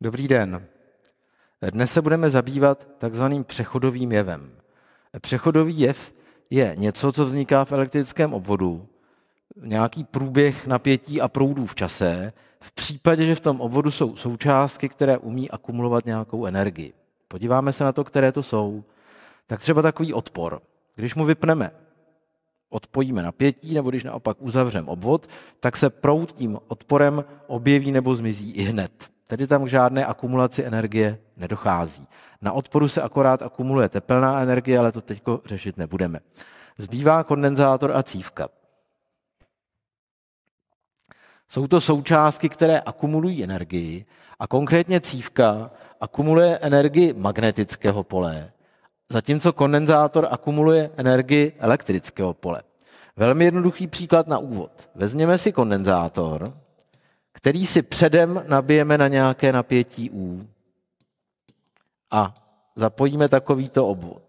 Dobrý den. Dnes se budeme zabývat takzvaným přechodovým jevem. Přechodový jev je něco, co vzniká v elektrickém obvodu, nějaký průběh napětí a proudů v čase, v případě, že v tom obvodu jsou součástky, které umí akumulovat nějakou energii. Podíváme se na to, které to jsou. Tak třeba takový odpor. Když mu vypneme, odpojíme napětí, nebo když naopak uzavřeme obvod, tak se proud tím odporem objeví nebo zmizí i hned. Tedy tam k žádné akumulaci energie nedochází. Na odporu se akorát akumuluje tepelná energie, ale to teď řešit nebudeme. Zbývá kondenzátor a cívka. Jsou to součástky, které akumulují energii a konkrétně cívka akumuluje energii magnetického pole, zatímco kondenzátor akumuluje energii elektrického pole. Velmi jednoduchý příklad na úvod. Vezměme si kondenzátor, který si předem nabijeme na nějaké napětí U a zapojíme takovýto obvod.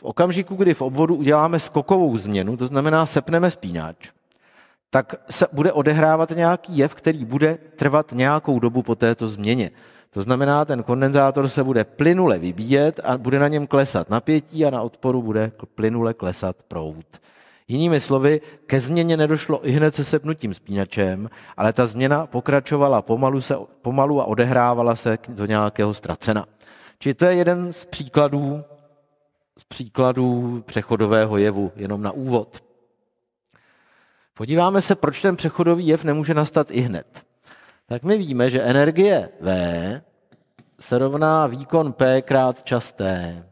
V okamžiku, kdy v obvodu uděláme skokovou změnu, to znamená sepneme spínač, tak se bude odehrávat nějaký jev, který bude trvat nějakou dobu po této změně. To znamená, ten kondenzátor se bude plynule vybíjet a bude na něm klesat napětí a na odporu bude plynule klesat proud. Jinými slovy, ke změně nedošlo i hned se sepnutím spínačem, ale ta změna pokračovala pomalu, se, pomalu a odehrávala se do nějakého ztracena. Čili to je jeden z příkladů, z příkladů přechodového jevu, jenom na úvod. Podíváme se, proč ten přechodový jev nemůže nastat i hned. Tak my víme, že energie V se rovná výkon P krát čas T.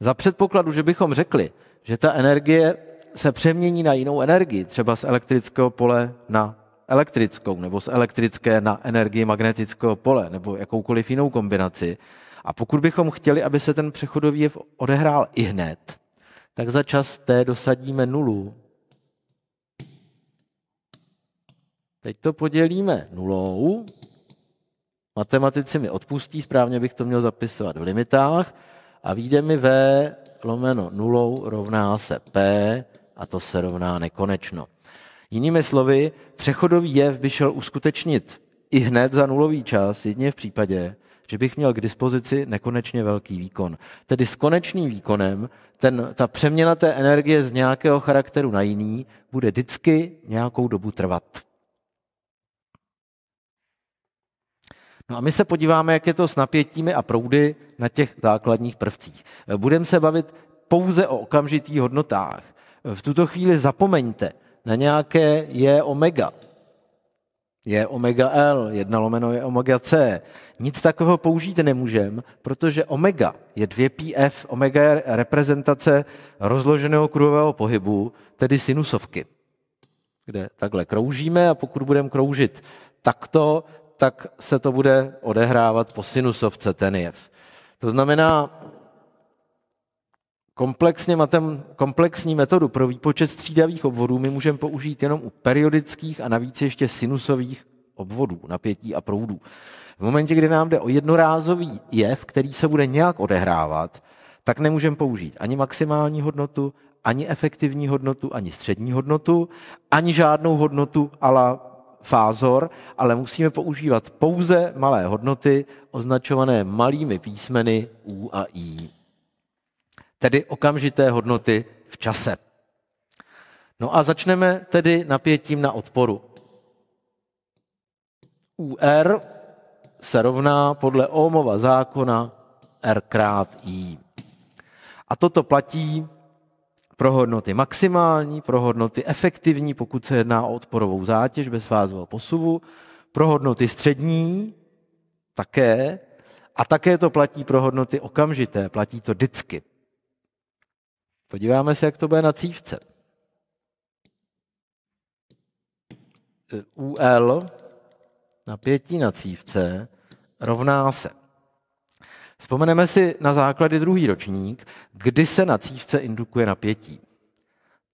Za předpokladu, že bychom řekli, že ta energie se přemění na jinou energii, třeba z elektrického pole na elektrickou, nebo z elektrické na energii magnetického pole, nebo jakoukoliv jinou kombinaci. A pokud bychom chtěli, aby se ten přechodový jev odehrál i hned, tak za čas T dosadíme nulu. Teď to podělíme nulou. Matematici mi odpustí, správně bych to měl zapisovat v limitách. A vyjde mi V lomeno nulou rovná se P a to se rovná nekonečno. Jinými slovy, přechodový jev by šel uskutečnit i hned za nulový čas, jedině v případě, že bych měl k dispozici nekonečně velký výkon. Tedy s konečným výkonem ten, ta přeměna té energie z nějakého charakteru na jiný bude vždycky nějakou dobu trvat. No a my se podíváme, jak je to s napětími a proudy na těch základních prvcích. Budeme se bavit pouze o okamžitých hodnotách. V tuto chvíli zapomeňte na nějaké je omega. Je omega L, jedna lomeno je omega C. Nic takového použít nemůžeme, protože omega je 2πf, omega je reprezentace rozloženého kruhového pohybu, tedy sinusovky, kde takhle kroužíme a pokud budeme kroužit takto, tak se to bude odehrávat po sinusovce ten jev. To znamená, komplexně matem, komplexní metodu pro výpočet střídavých obvodů my můžeme použít jenom u periodických a navíc ještě sinusových obvodů, napětí a proudů. V momentě, kdy nám jde o jednorázový jev, který se bude nějak odehrávat, tak nemůžeme použít ani maximální hodnotu, ani efektivní hodnotu, ani střední hodnotu, ani žádnou hodnotu ale fázor, ale musíme používat pouze malé hodnoty označované malými písmeny U a I. Tedy okamžité hodnoty v čase. No a začneme tedy napětím na odporu. UR se rovná podle Ohmova zákona R krát I. A toto platí pro hodnoty maximální, pro hodnoty efektivní, pokud se jedná o odporovou zátěž bez fázového posuvu, pro hodnoty střední také a také to platí pro hodnoty okamžité, platí to vždycky. Podíváme se, jak to bude na cívce. UL napětí na cívce rovná se Vzpomeneme si na základy druhý ročník, kdy se na cívce indukuje napětí.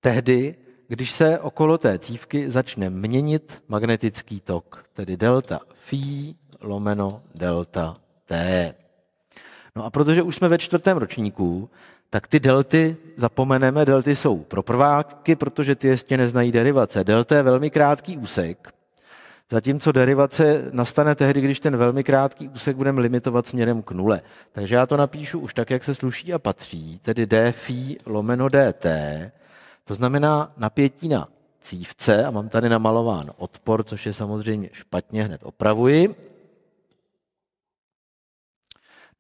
Tehdy, když se okolo té cívky začne měnit magnetický tok, tedy delta phi lomeno delta t. No a protože už jsme ve čtvrtém ročníku, tak ty delty zapomeneme, delty jsou pro prváky, protože ty ještě neznají derivace. Delta je velmi krátký úsek, Zatímco derivace nastane tehdy, když ten velmi krátký úsek budeme limitovat směrem k nule. Takže já to napíšu už tak, jak se sluší a patří, tedy d phi lomeno dt, to znamená napětí na cívce a mám tady namalován odpor, což je samozřejmě špatně, hned opravuji.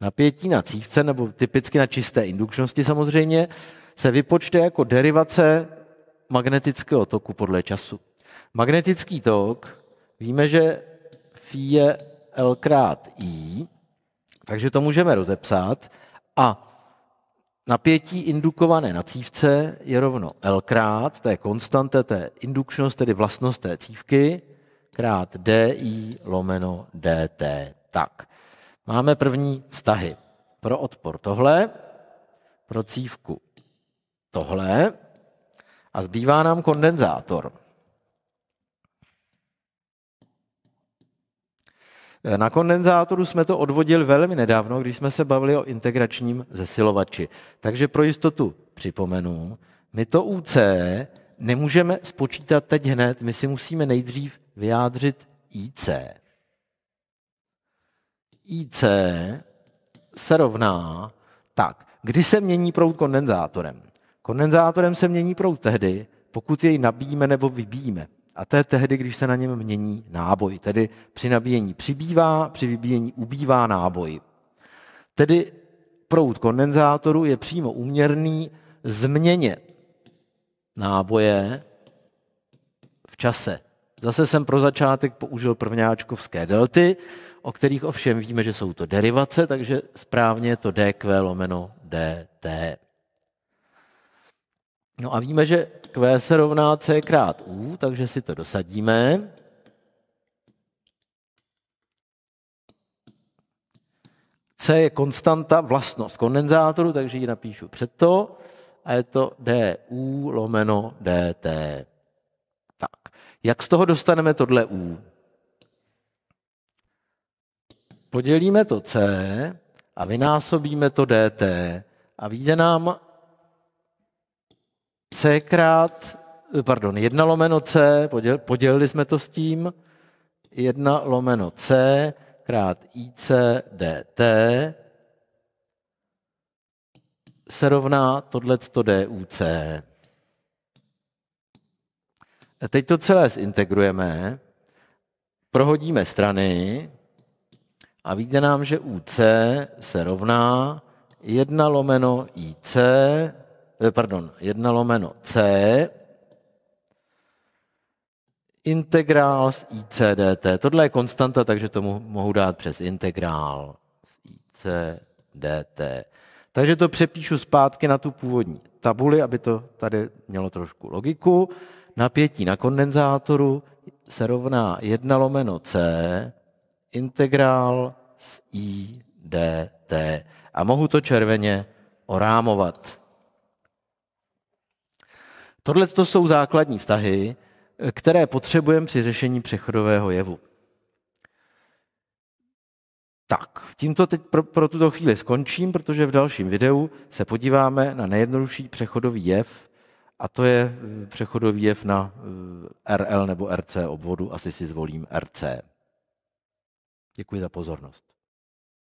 Napětí na cívce, nebo typicky na čisté indukčnosti samozřejmě, se vypočte jako derivace magnetického toku podle času. Magnetický tok víme, že phi je L krát I, takže to můžeme rozepsat a napětí indukované na cívce je rovno L krát je konstante, je indukčnost, tedy vlastnost té cívky, krát DI lomeno DT. Tak, máme první vztahy. Pro odpor tohle, pro cívku tohle a zbývá nám kondenzátor. Eh, na kondenzátoru jsme to odvodili velmi nedávno, když jsme se bavili o integračním zesilovači. Takže pro jistotu připomenu, my to UC nemůžeme spočítat teď hned, my si musíme nejdřív vyjádřit IC. IC se rovná tak, kdy se mění proud kondenzátorem. Kondenzátorem se mění proud tehdy, pokud jej nabíjíme nebo vybíjíme. A to je tehdy, když se na něm mění náboj. Tedy při nabíjení přibývá, při vybíjení ubývá náboj. Tedy proud kondenzátoru je přímo úměrný změně náboje v čase. Zase jsem pro začátek použil prvňáčkovské delty, o kterých ovšem víme, že jsou to derivace, takže správně je to dq lomeno dt. No a víme, že Q se rovná C krát U, takže si to dosadíme. C je konstanta, vlastnost kondenzátoru, takže ji napíšu před to a je to dU lomeno dt. Tak, jak z toho dostaneme tohle U? Podělíme to C a vynásobíme to dt a vyjde nám C krát, pardon, 1 lomeno C, podělili jsme to s tím, 1 lomeno C krát IC dt se rovná tohleto DUC. A teď to celé zintegrujeme, prohodíme strany a vyjde nám, že UC se rovná 1 lomeno IC Eh, pardon, 1 lomeno C, integrál z IC dt. Tohle je konstanta, takže tomu mohu dát přes integrál z IC dt. Takže to přepíšu zpátky na tu původní tabuli, aby to tady mělo trošku logiku. Napětí na kondenzátoru se rovná 1 lomeno C integrál z I dt. A mohu to červeně orámovat. Tohle to jsou základní vztahy, které potřebujeme při řešení přechodového jevu. Tak, tímto teď pro, pro tuto chvíli skončím, protože v dalším videu se podíváme na nejjednodušší přechodový jev, a to je eh, přechodový jev na eh, RL nebo RC obvodu, asi si zvolím RC. Děkuji za pozornost.